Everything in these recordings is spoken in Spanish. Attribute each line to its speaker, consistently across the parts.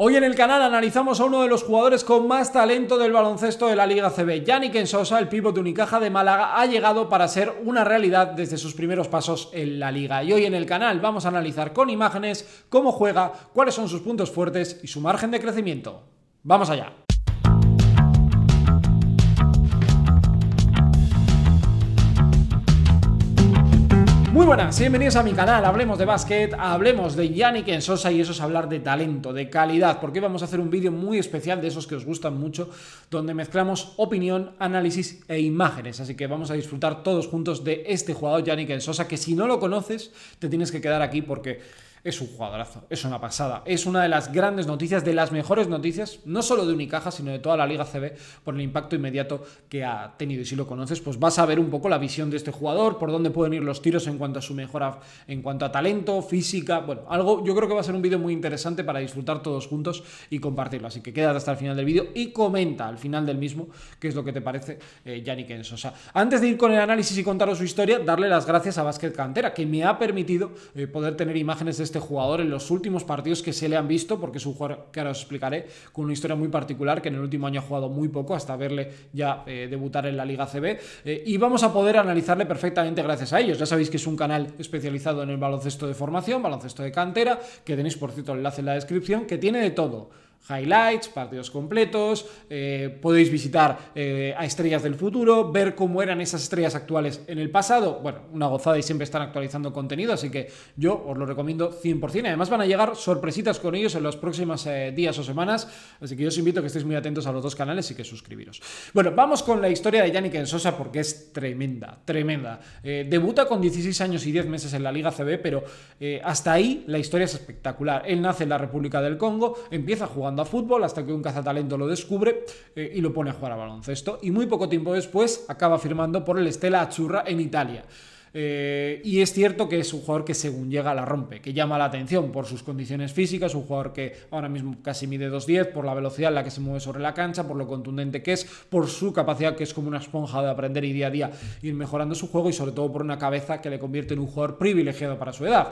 Speaker 1: Hoy en el canal analizamos a uno de los jugadores con más talento del baloncesto de la Liga CB. Yannick Ensosa, el pívot de Unicaja de Málaga, ha llegado para ser una realidad desde sus primeros pasos en la Liga. Y hoy en el canal vamos a analizar con imágenes cómo juega, cuáles son sus puntos fuertes y su margen de crecimiento. ¡Vamos allá! buenas, bienvenidos a mi canal, hablemos de básquet, hablemos de Yannick en Sosa y eso es hablar de talento, de calidad, porque vamos a hacer un vídeo muy especial de esos que os gustan mucho, donde mezclamos opinión, análisis e imágenes, así que vamos a disfrutar todos juntos de este jugador Yannick en Sosa, que si no lo conoces, te tienes que quedar aquí porque es un jugadorazo, es una pasada. Es una de las grandes noticias, de las mejores noticias, no solo de Unicaja, sino de toda la Liga CB, por el impacto inmediato que ha tenido. Y si lo conoces, pues vas a ver un poco la visión de este jugador, por dónde pueden ir los tiros en cuanto a su mejora, en cuanto a talento, física. Bueno, algo, yo creo que va a ser un vídeo muy interesante para disfrutar todos juntos y compartirlo. Así que quédate hasta el final del vídeo y comenta al final del mismo qué es lo que te parece eh, Yannick Ensosa. Antes de ir con el análisis y contaros su historia, darle las gracias a Basket Cantera, que me ha permitido eh, poder tener imágenes de este jugador en los últimos partidos que se le han visto, porque es un jugador que ahora os explicaré, con una historia muy particular, que en el último año ha jugado muy poco, hasta verle ya eh, debutar en la Liga CB, eh, y vamos a poder analizarle perfectamente gracias a ellos. Ya sabéis que es un canal especializado en el baloncesto de formación, baloncesto de cantera, que tenéis por cierto el enlace en la descripción, que tiene de todo highlights, partidos completos, eh, podéis visitar eh, a estrellas del futuro, ver cómo eran esas estrellas actuales en el pasado. Bueno, una gozada y siempre están actualizando contenido, así que yo os lo recomiendo 100%. Además van a llegar sorpresitas con ellos en los próximos eh, días o semanas, así que yo os invito a que estéis muy atentos a los dos canales y que suscribiros. Bueno, vamos con la historia de Yannick Ensosa porque es tremenda, tremenda. debuta con 16 años y 10 meses en la Liga CB, pero hasta ahí la historia es espectacular. Él nace en la República del Congo, empieza a jugar a fútbol hasta que un cazatalento lo descubre eh, y lo pone a jugar a baloncesto. Y muy poco tiempo después acaba firmando por el Estela Achurra en Italia. Eh, y es cierto que es un jugador que según llega la rompe, que llama la atención por sus condiciones físicas, un jugador que ahora mismo casi mide 2'10, por la velocidad en la que se mueve sobre la cancha, por lo contundente que es, por su capacidad que es como una esponja de aprender y día a día ir mejorando su juego y sobre todo por una cabeza que le convierte en un jugador privilegiado para su edad.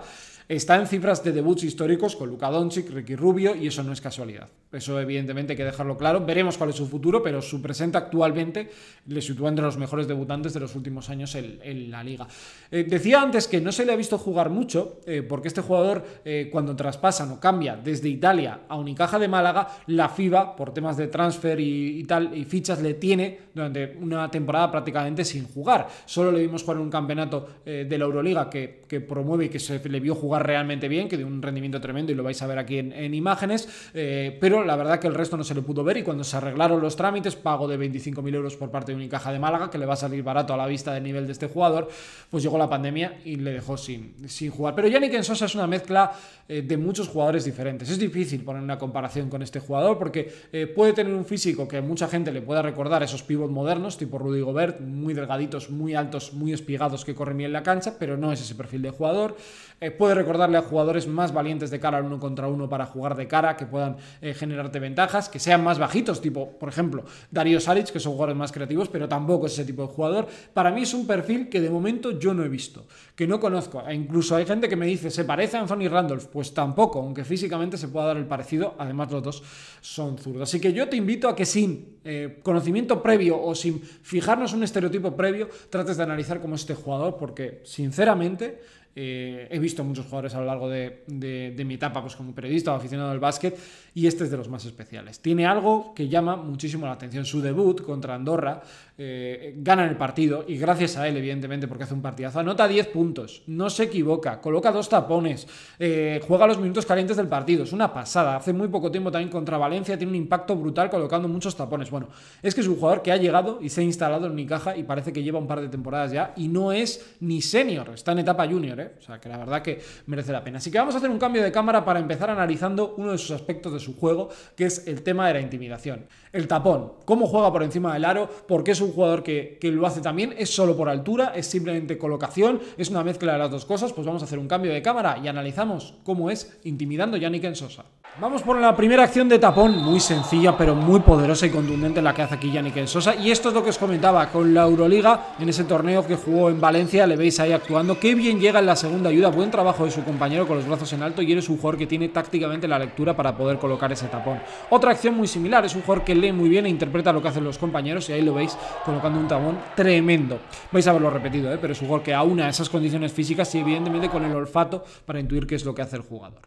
Speaker 1: Está en cifras de debuts históricos con Luka Doncic, Ricky Rubio y eso no es casualidad. Eso evidentemente hay que dejarlo claro. Veremos cuál es su futuro, pero su presente actualmente le sitúa entre los mejores debutantes de los últimos años en, la liga. Eh, decía antes que no se le ha visto jugar mucho, eh, porque este jugador eh, cuando traspasa o cambia desde Italia a Unicaja de Málaga, la FIBA, por temas de transfer y, tal, y fichas, le tiene durante una temporada prácticamente sin jugar. Solo le vimos jugar en un campeonato de la Euroliga que promueve y que se le vio jugar realmente bien, que dio un rendimiento tremendo y lo vais a ver aquí en, imágenes, eh, pero la verdad que el resto no se le pudo ver y cuando se arreglaron los trámites, pago de 25.000 euros por parte de Unicaja de Málaga, que le va a salir barato a la vista del nivel de este jugador, pues llegó la pandemia y le dejó sin, sin jugar. Pero Yannick Sosa es una mezcla eh, de muchos jugadores diferentes. Es difícil poner una comparación con este jugador porque eh, puede tener un físico que mucha gente le pueda recordar esos pivots modernos, tipo Rudy Gobert, muy delgaditos, muy altos, muy espigados que corren bien la cancha, pero no es ese perfil de jugador. puede puede recordarle a jugadores más valientes de cara al uno contra uno para jugar de cara, que puedan eh, generarte ventajas, que sean más bajitos, tipo, por ejemplo, Darío Saric, que son jugadores más creativos, pero tampoco es ese tipo de jugador. Para mí es un perfil que de momento yo no he visto, que no conozco. E incluso hay gente que me dice, ¿se parece a Anthony Randolph? Pues tampoco, aunque físicamente se pueda dar el parecido, además los dos son zurdos. Así que yo te invito a que sin eh, conocimiento previo o sin fijarnos un estereotipo previo, trates de analizar cómo es este jugador, porque sinceramente eh, he visto muchos jugadores a lo largo de, mi etapa pues como periodista o aficionado al básquet y este es de los más especiales. Tiene algo que llama muchísimo la atención, su debut contra Andorra, Gana eh, gana el partido y gracias a él evidentemente porque hace un partidazo, anota 10 puntos, no se equivoca, coloca dos tapones, eh, juega los minutos calientes del partido, es una pasada, hace muy poco tiempo también contra Valencia tiene un impacto brutal colocando muchos tapones. Bueno, es que es un jugador que ha llegado y se ha instalado en mi caja y parece que lleva un par de temporadas ya y no es ni senior, está en etapa junior, ¿eh? ¿eh? O sea, que la verdad que merece la pena. Así que vamos a hacer un cambio de cámara para empezar analizando uno de sus aspectos de su juego, que es el tema de la intimidación. El tapón, cómo juega por encima del aro, porque es un jugador que, que lo hace también, es solo por altura, es simplemente colocación, es una mezcla de las dos cosas, pues vamos a hacer un cambio de cámara y analizamos cómo es intimidando Yannick en Sosa. Vamos por la primera acción de tapón, muy sencilla pero muy poderosa y contundente la que hace aquí Yannick Sosa y esto es lo que os comentaba con la Euroliga en ese torneo que jugó en Valencia, le veis ahí actuando, qué bien llega en la segunda ayuda, buen trabajo de su compañero con los brazos en alto y eres un jugador que tiene tácticamente la lectura para poder colocar ese tapón. Otra acción muy similar, es un jugador que lee muy bien e interpreta lo que hacen los compañeros y ahí lo veis colocando un tapón tremendo. Vais a verlo repetido, ¿eh? pero es un jugador que aúna esas condiciones físicas y evidentemente con el olfato para intuir qué es lo que hace el jugador.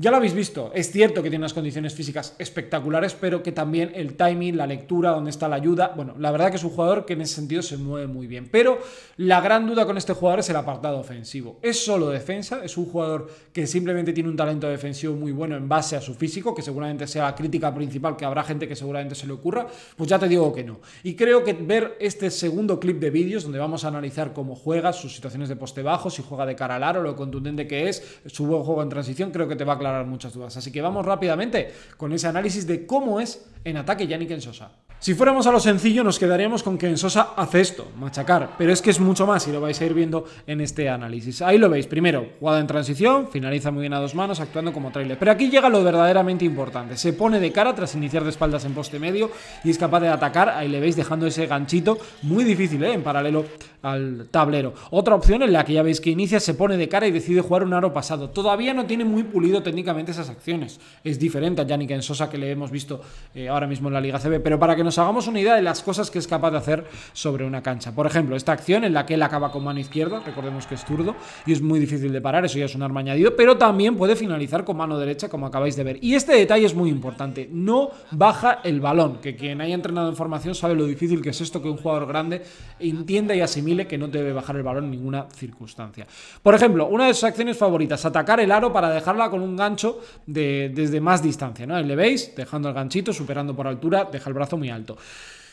Speaker 1: Ya lo habéis visto, es cierto que tiene unas condiciones físicas espectaculares, pero que también el timing, la lectura, dónde está la ayuda, bueno, la verdad que es un jugador que en ese sentido se mueve muy bien, pero la gran duda con este jugador es el apartado ofensivo. Es solo defensa, es un jugador que simplemente tiene un talento defensivo muy bueno en base a su físico, que seguramente sea la crítica principal, que habrá gente que seguramente se le ocurra, pues ya te digo que no. Y creo que ver este segundo clip de vídeos, donde vamos a analizar cómo juega, sus situaciones de poste bajo, si juega de cara al aro, lo contundente que es, su buen juego en transición, creo que te va a muchas dudas. Así que vamos rápidamente con ese análisis de cómo es en ataque Yannick Sosa. Si fuéramos a lo sencillo nos quedaríamos con que en Sosa hace esto, machacar, pero es que es mucho más y lo vais a ir viendo en este análisis. Ahí lo veis, primero, jugada en transición, finaliza muy bien a dos manos actuando como trailer, pero aquí llega lo verdaderamente importante, se pone de cara tras iniciar de espaldas en poste medio y es capaz de atacar, ahí le veis dejando ese ganchito muy difícil ¿eh? en paralelo al tablero. Otra opción en la que ya veis que inicia, se pone de cara y decide jugar un aro pasado, todavía no tiene muy pulido técnicamente esas acciones, es diferente a Yannick en Sosa que le hemos visto eh, ahora mismo en la Liga CB, pero para que nos hagamos una idea de las cosas que es capaz de hacer sobre una cancha. Por ejemplo, esta acción en la que él acaba con mano izquierda, recordemos que es zurdo y es muy difícil de parar, eso ya es un arma añadido, pero también puede finalizar con mano derecha, como acabáis de ver. Y este detalle es muy importante, no baja el balón, que quien haya entrenado en formación sabe lo difícil que es esto que un jugador grande entienda y asimile que no debe bajar el balón en ninguna circunstancia. Por ejemplo, una de sus acciones favoritas, atacar el aro para dejarla con un gancho desde más distancia, ¿no? le veis, dejando el ganchito, superando por altura, deja el brazo muy alto alto.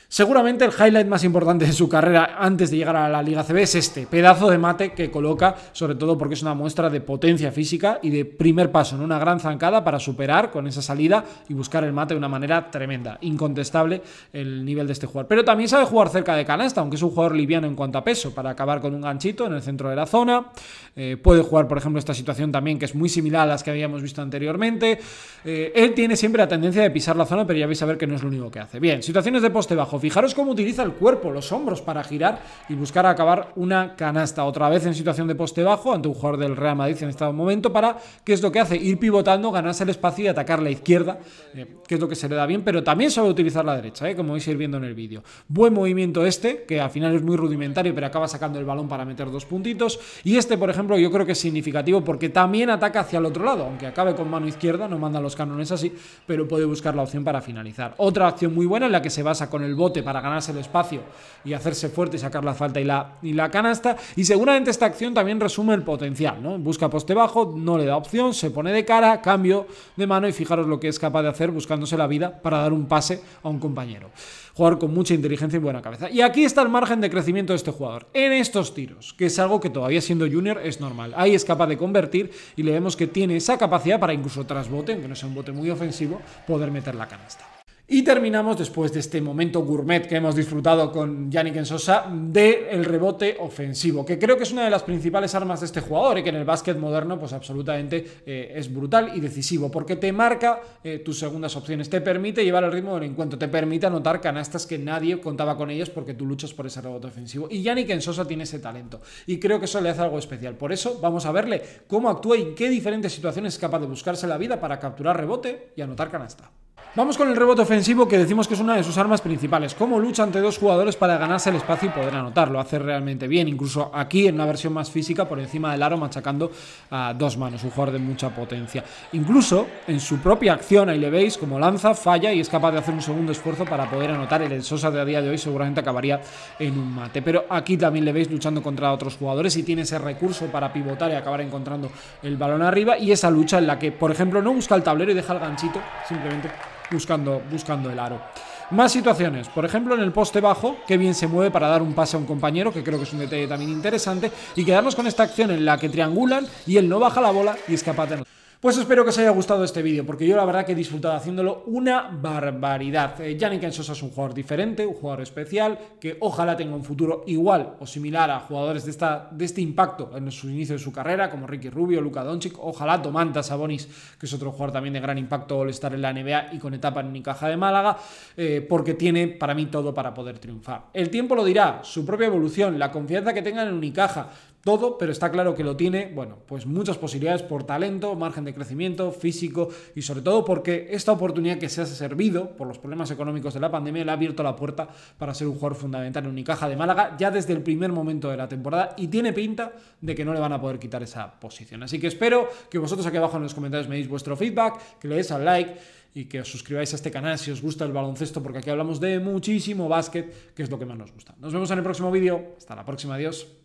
Speaker 1: Seguramente el highlight más importante de su carrera antes de llegar a la Liga CB es este pedazo de mate que coloca, sobre todo porque es una muestra de potencia física y de primer paso en una gran zancada para superar con esa salida y buscar el mate de una manera tremenda, incontestable el nivel de este jugador. Pero también sabe jugar cerca de canasta, aunque es un jugador liviano en cuanto a peso, para acabar con un ganchito en el centro de la zona. Eh, puede jugar, por ejemplo, esta situación también que es muy similar a las que habíamos visto anteriormente. Eh, él tiene siempre la tendencia de pisar la zona, pero ya vais a ver que no es lo único que hace. Bien, situaciones de poste bajo Fijaros cómo utiliza el cuerpo, los hombros para girar y buscar acabar una canasta. Otra vez en situación de poste bajo ante un jugador del Real Madrid en este momento para, ¿qué es lo que hace? Ir pivotando, ganarse el espacio y atacar la izquierda, eh, que es lo que se le da bien, pero también sabe utilizar la derecha, eh, como vais a ir viendo en el vídeo. Buen movimiento este, que al final es muy rudimentario, pero acaba sacando el balón para meter dos puntitos. Y este, por ejemplo, yo creo que es significativo porque también ataca hacia el otro lado, aunque acabe con mano izquierda, no manda los cánones así, pero puede buscar la opción para finalizar. Otra acción muy buena en la que se basa con el bote para ganarse el espacio y hacerse fuerte, Y sacar la falta y la, canasta. Y seguramente esta acción también resume el potencial, ¿no? Busca poste bajo, no le da opción, se pone de cara, cambio de mano y fijaros lo que es capaz de hacer buscándose la vida para dar un pase a un compañero. Jugar con mucha inteligencia y buena cabeza. Y aquí está el margen de crecimiento de este jugador, en estos tiros, que es algo que todavía siendo junior es normal. Ahí es capaz de convertir y le vemos que tiene esa capacidad para incluso tras bote, aunque no sea un bote muy ofensivo, poder meter la canasta. Y terminamos después de este momento gourmet que hemos disfrutado con Yannick En de el rebote ofensivo, que creo que es una de las principales armas de este jugador y que en el básquet moderno pues absolutamente eh, es brutal y decisivo, porque te marca eh, tus segundas opciones, te permite llevar el ritmo del encuentro, te permite anotar canastas que nadie contaba con ellas porque tú luchas por ese rebote ofensivo. Y Yannick Sosa tiene ese talento y creo que eso le hace algo especial. Por eso vamos a verle cómo actúa y en qué diferentes situaciones es capaz de buscarse la vida para capturar rebote y anotar canasta. Vamos con el rebote ofensivo que decimos que es una de sus armas principales. Cómo lucha ante dos jugadores para ganarse el espacio y poder anotar. Lo hace realmente bien, incluso aquí en una versión más física por encima del aro machacando a dos manos, un jugador de mucha potencia. Incluso en su propia acción, ahí le veis, como lanza, falla y es capaz de hacer un segundo esfuerzo para poder anotar. El Sosa de a día de hoy seguramente acabaría en un mate. Pero aquí también le veis luchando contra otros jugadores y tiene ese recurso para pivotar y acabar encontrando el balón arriba y esa lucha en la que, por ejemplo, no busca el tablero y deja el ganchito simplemente buscando, buscando el aro. Más situaciones, por ejemplo en el poste bajo, que bien se mueve para dar un pase a un compañero, que creo que es un detalle también interesante, y quedarnos con esta acción en la que triangulan y él no baja la bola y es capaz de... Pues espero que os haya gustado este vídeo, porque yo la verdad que he disfrutado haciéndolo una barbaridad. Eh, Yannick es un jugador diferente, un jugador especial, que ojalá tenga un futuro igual o similar a jugadores de, esta, de este impacto en su inicio de su carrera, como Ricky Rubio, Luka Doncic, ojalá Tomantas Sabonis, que es otro jugador también de gran impacto al estar en la NBA y con etapa en Unicaja de Málaga, eh, porque tiene para mí todo para poder triunfar. El tiempo lo dirá, su propia evolución, la confianza que tengan en Unicaja, todo, pero está claro que lo tiene, bueno, pues muchas posibilidades por talento, margen de crecimiento, físico y sobre todo porque esta oportunidad que se ha servido por los problemas económicos de la pandemia le ha abierto la puerta para ser un jugador fundamental en Unicaja de Málaga ya desde el primer momento de la temporada y tiene pinta de que no le van a poder quitar esa posición. Así que espero que vosotros aquí abajo en los comentarios me deis vuestro feedback, que le deis al like y que os suscribáis a este canal si os gusta el baloncesto porque aquí hablamos de muchísimo básquet, que es lo que más nos gusta. Nos vemos en el próximo vídeo. Hasta la próxima, adiós.